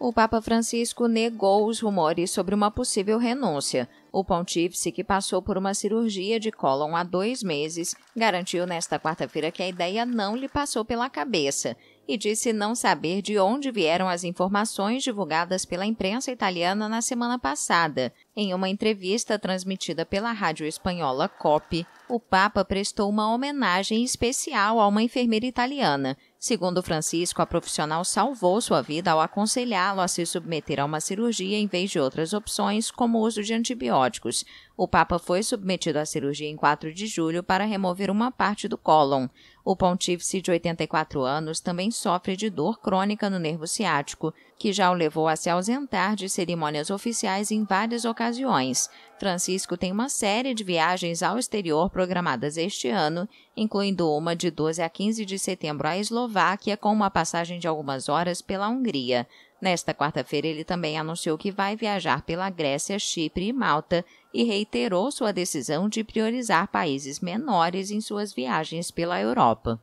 o Papa Francisco negou os rumores sobre uma possível renúncia. O pontífice, que passou por uma cirurgia de cólon há dois meses, garantiu nesta quarta-feira que a ideia não lhe passou pela cabeça e disse não saber de onde vieram as informações divulgadas pela imprensa italiana na semana passada. Em uma entrevista transmitida pela rádio espanhola COPE, o Papa prestou uma homenagem especial a uma enfermeira italiana Segundo Francisco, a profissional salvou sua vida ao aconselhá-lo a se submeter a uma cirurgia em vez de outras opções, como o uso de antibióticos. O Papa foi submetido à cirurgia em 4 de julho para remover uma parte do cólon. O pontífice de 84 anos também sofre de dor crônica no nervo ciático, que já o levou a se ausentar de cerimônias oficiais em várias ocasiões. Francisco tem uma série de viagens ao exterior programadas este ano, incluindo uma de 12 a 15 de setembro à Eslováquia, com uma passagem de algumas horas pela Hungria. Nesta quarta-feira, ele também anunciou que vai viajar pela Grécia, Chipre e Malta e reiterou sua decisão de priorizar países menores em suas viagens pela Europa.